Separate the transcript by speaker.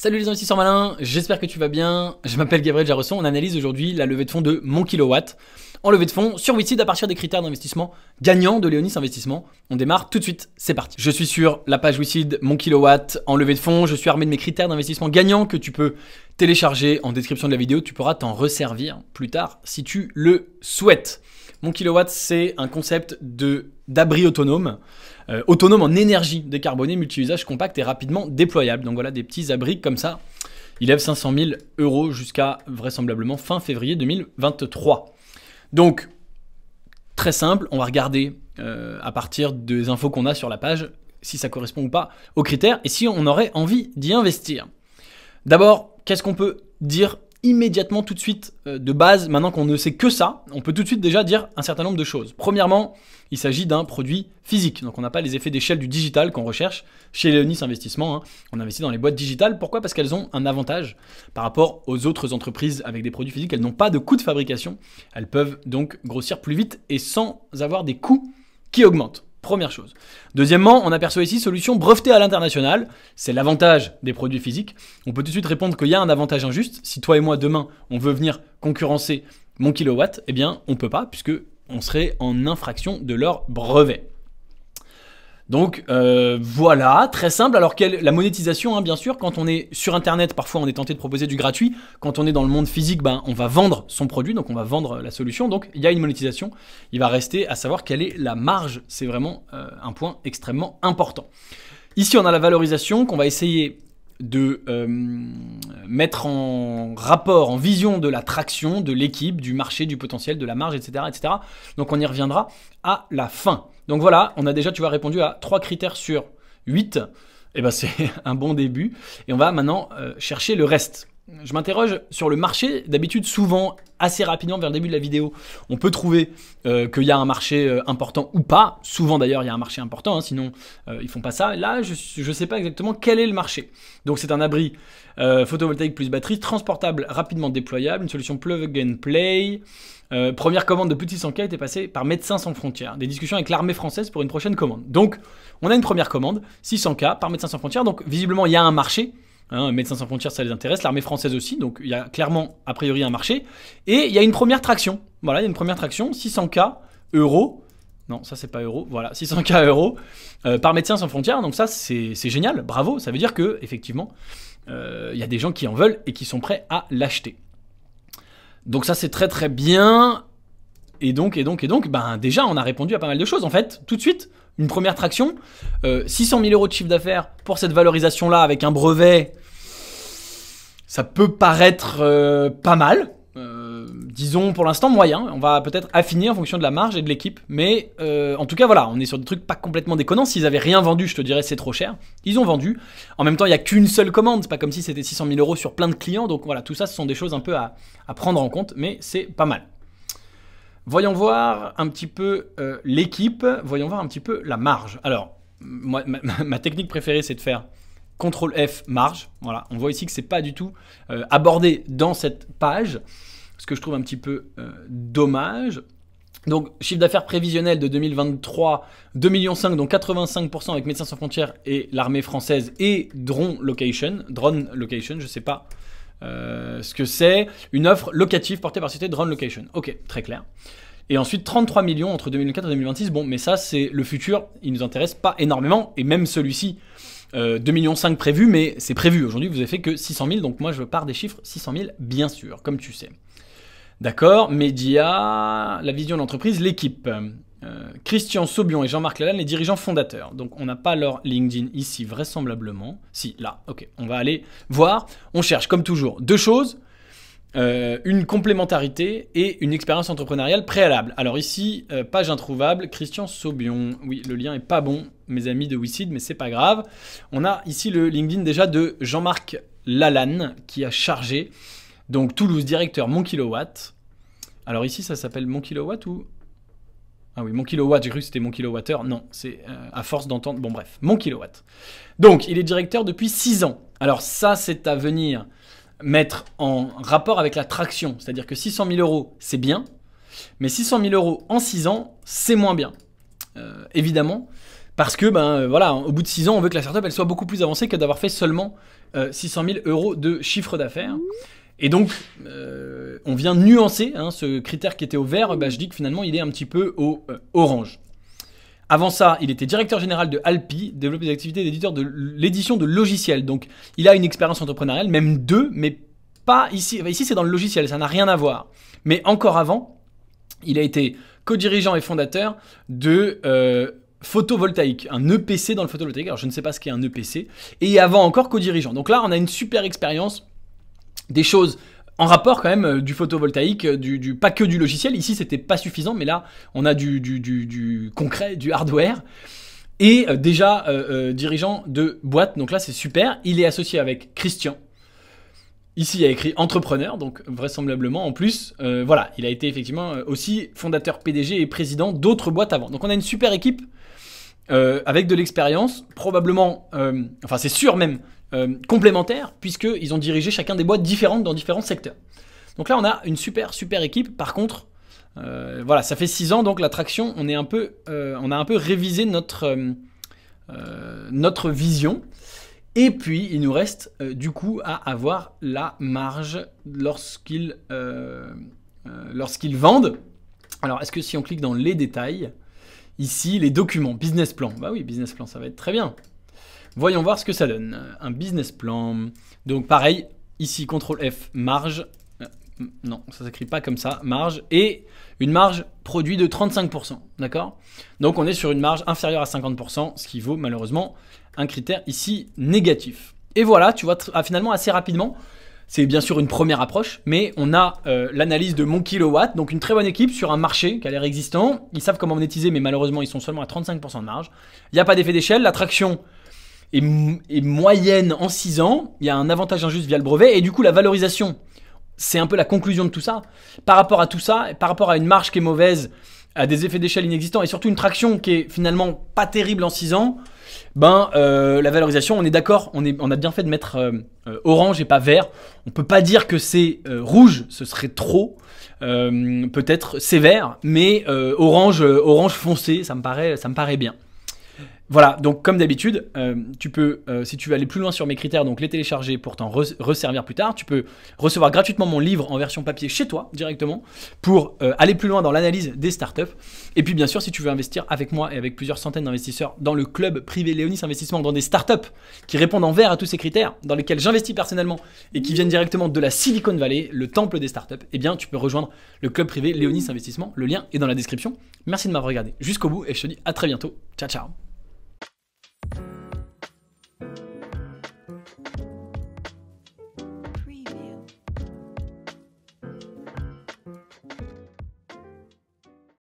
Speaker 1: Salut les investisseurs malins, j'espère que tu vas bien. Je m'appelle Gabriel Jarosson, On analyse aujourd'hui la levée de fonds de Mon Kilowatt en levée de fonds sur WICID à partir des critères d'investissement gagnants de Léonis Investissement. On démarre tout de suite, c'est parti. Je suis sur la page WICID, Mon Kilowatt en levée de fonds. Je suis armé de mes critères d'investissement gagnant que tu peux télécharger en description de la vidéo. Tu pourras t'en resservir plus tard si tu le souhaites. Mon kilowatt, c'est un concept d'abri autonome, euh, autonome en énergie décarbonée, multi-usage compact et rapidement déployable. Donc voilà des petits abris comme ça. Il lève 500 000 euros jusqu'à vraisemblablement fin février 2023. Donc, très simple, on va regarder euh, à partir des infos qu'on a sur la page si ça correspond ou pas aux critères et si on aurait envie d'y investir. D'abord, qu'est-ce qu'on peut dire immédiatement, tout de suite, euh, de base, maintenant qu'on ne sait que ça, on peut tout de suite déjà dire un certain nombre de choses. Premièrement, il s'agit d'un produit physique, donc on n'a pas les effets d'échelle du digital qu'on recherche chez Leonis Investissement. Hein. On investit dans les boîtes digitales, pourquoi Parce qu'elles ont un avantage par rapport aux autres entreprises avec des produits physiques, elles n'ont pas de coûts de fabrication, elles peuvent donc grossir plus vite et sans avoir des coûts qui augmentent. Première chose. Deuxièmement, on aperçoit ici solution brevetée à l'international. C'est l'avantage des produits physiques. On peut tout de suite répondre qu'il y a un avantage injuste. Si toi et moi, demain, on veut venir concurrencer mon kilowatt, eh bien, on ne peut pas, puisque on serait en infraction de leur brevet. Donc euh, voilà, très simple. Alors quelle, la monétisation, hein, bien sûr, quand on est sur Internet, parfois on est tenté de proposer du gratuit. Quand on est dans le monde physique, ben, on va vendre son produit, donc on va vendre euh, la solution. Donc il y a une monétisation. Il va rester à savoir quelle est la marge. C'est vraiment euh, un point extrêmement important. Ici, on a la valorisation qu'on va essayer de euh, mettre en rapport, en vision de la traction, de l'équipe, du marché, du potentiel, de la marge, etc., etc. Donc on y reviendra à la fin. Donc voilà, on a déjà, tu vois, répondu à trois critères sur 8. Et eh ben c'est un bon début. Et on va maintenant euh, chercher le reste je m'interroge sur le marché. D'habitude, souvent, assez rapidement vers le début de la vidéo, on peut trouver euh, qu'il y a un marché euh, important ou pas. Souvent d'ailleurs, il y a un marché important, hein, sinon euh, ils font pas ça. Là, je ne sais pas exactement quel est le marché. Donc c'est un abri euh, photovoltaïque plus batterie, transportable, rapidement déployable, une solution plug and play. première commande de 600 cas était passée par Médecins sans frontières. Des discussions avec l'armée française pour une prochaine commande. Donc, on a une première commande, 600K par Médecins sans frontières. Donc, visiblement, il y a un marché. Hein, Médecins sans frontières, ça les intéresse. L'armée française aussi. Donc il y a clairement, a priori, un marché. Et il y a une première traction. Voilà, il y a une première traction. 600K euros. Non, ça c'est pas euros. Voilà, 600K euros euh, par Médecins sans frontières. Donc ça, c'est génial. Bravo. Ça veut dire que, effectivement, euh, il y a des gens qui en veulent et qui sont prêts à l'acheter. Donc ça c'est très très bien. Et donc, et donc, et donc, ben déjà, on a répondu à pas mal de choses. En fait, tout de suite, une première traction, 600 euh, 000 euros de chiffre d'affaires pour cette valorisation-là avec un brevet, ça peut paraître euh, pas mal. Euh, disons pour l'instant moyen. On va peut-être affiner en fonction de la marge et de l'équipe. Mais en tout cas, voilà, on est sur des trucs pas complètement déconnants. S'ils avaient rien vendu, je te dirais c'est trop cher. Ils ont vendu. En même temps, il n'y a qu'une seule commande. C'est pas comme si c'était 600 000 euros sur plein de clients. Donc voilà, tout ça, ce sont des choses un peu à prendre en compte. Mais c'est pas mal. Voyons voir un petit peu euh, l'équipe, voyons voir un petit peu la marge. Alors, ma, technique préférée, c'est de faire CTRL F marge. Voilà, on voit ici que c'est pas du tout euh, abordé dans cette page, ce que je trouve un petit peu euh, dommage. Donc, chiffre d'affaires prévisionnel de 2023, 2,5 millions, dont 85% avec Médecins sans frontières et l'armée française et Drone Location. Drone Location, je ne sais pas euh, ce que c'est une offre locative portée par Société Drone Location. Ok, très clair. Et ensuite 33 millions entre 2004 et 2026. Bon, mais ça c'est le futur, il ne nous intéresse pas énormément. Et même celui-ci, 2,5 euh, millions prévus, mais c'est prévu. Aujourd'hui, vous avez fait que 600 000, donc moi je pars des chiffres 600 000, bien sûr, comme tu sais. D'accord, Média, la vision de l'entreprise, l'équipe. Euh, Christian Saubion et Jean-Marc Lalanne, les dirigeants fondateurs. Donc on n'a pas leur LinkedIn ici, vraisemblablement. Si, là, ok, on va aller voir. On cherche, comme toujours, deux choses. Euh, une complémentarité et une expérience entrepreneuriale préalable. Alors ici, euh, page introuvable, Christian Saubion. Oui, le lien est pas bon, mes amis de WeSeed, mais c'est pas grave. On a ici le LinkedIn déjà de Jean-Marc Lalanne qui a chargé. Donc Toulouse, directeur Mon Kilowatt. Alors ici, ça s'appelle Mon Kilowatt ou ah oui, mon kilowatt, j'ai cru que c'était mon kilowattheure. Non, c'est euh, à force d'entendre. Bon, bref, mon kilowatt. Donc, il est directeur depuis 6 ans. Alors, ça, c'est à venir mettre en rapport avec la traction. C'est-à-dire que 600 000 euros, c'est bien, mais 600 000 euros en 6 ans, c'est moins bien. Euh, évidemment, parce que, ben euh, voilà, au bout de 6 ans, on veut que la startup, elle soit beaucoup plus avancée que d'avoir fait seulement 600 000 euros de chiffre d'affaires. Et donc, on vient nuancer hein, ce critère qui était au vert, bah, je dis que finalement il est un petit peu au euh, orange. Avant ça, il était directeur général de Alpi, développé des activités d'éditeur de l'édition de logiciels. Donc, il a une expérience entrepreneuriale, même deux, mais pas ici. ici, c'est dans le logiciel, ça n'a rien à voir. Mais encore avant, il a été co-dirigeant et fondateur de euh, photovoltaïque, un EPC dans le photovoltaïque. Alors, je ne sais pas ce qu'est un EPC. Et avant encore co-dirigeant. Donc là, on a une super expérience des choses en rapport quand même euh, du photovoltaïque, euh, du, pas que du logiciel. Ici, c'était pas suffisant, mais là, on a du, concret, du hardware. Et euh, déjà dirigeant de boîte, donc là c'est super. Il est associé avec Christian. Ici, il a écrit entrepreneur, donc vraisemblablement en plus, voilà, il a été effectivement aussi fondateur PDG et président d'autres boîtes avant. Donc on a une super équipe avec de l'expérience, probablement, enfin c'est sûr même euh, complémentaires, puisqu'ils ont dirigé chacun des boîtes différentes dans différents secteurs. Donc là, on a une super, super équipe. Par contre, euh, voilà, ça fait six ans, donc la on, est un peu, euh, on a un peu révisé notre, notre vision. Et puis, il nous reste du coup à avoir la marge lorsqu'ils vendent. Alors, est-ce que si on clique dans les détails, ici, les documents, business plan, bah oui, business plan, ça va être très bien. Voyons voir ce que ça donne. Un business plan. Donc pareil, ici CTRL F, marge. Euh, non, ça s'écrit pas comme ça, marge. Et une marge produit de 35%. D'accord Donc on est sur une marge inférieure à 50%, ce qui vaut malheureusement un critère ici négatif. Et voilà, tu vois ah, finalement assez rapidement, c'est bien sûr une première approche, mais on a euh, l'analyse de mon kilowatt, donc une très bonne équipe sur un marché qui a l'air existant. Ils savent comment monétiser, mais malheureusement, ils sont seulement à 35% de marge. Il n'y a pas d'effet d'échelle, la traction, est, moyenne en 6 ans, il y a un avantage injuste via le brevet, et du coup la valorisation, c'est un peu la conclusion de tout ça, par rapport à tout ça, par rapport à une marge qui est mauvaise, à des effets d'échelle inexistants, et surtout une traction qui est finalement pas terrible en 6 ans, ben euh, la valorisation, on est d'accord, on, on a bien fait de mettre euh, euh, orange et pas vert. On peut pas dire que c'est rouge, ce serait trop, peut-être sévère, mais orange, orange foncé, ça me paraît, ça me paraît bien. Voilà, donc comme d'habitude, euh, tu peux, euh, si tu veux aller plus loin sur mes critères, donc les télécharger pour t'en resservir plus tard, tu peux recevoir gratuitement mon livre en version papier chez toi directement pour euh, aller plus loin dans l'analyse des startups. Et puis bien sûr, si tu veux investir avec moi et avec plusieurs centaines d'investisseurs dans le club privé Léonis Investissement, dans des startups qui répondent en vert à tous ces critères, dans lesquels j'investis personnellement et qui viennent directement de la Silicon Valley, le temple des startups, eh bien tu peux rejoindre le club privé Léonis Investissement. Le lien est dans la description. Merci de m'avoir regardé jusqu'au bout et je te dis à très bientôt. Ciao ciao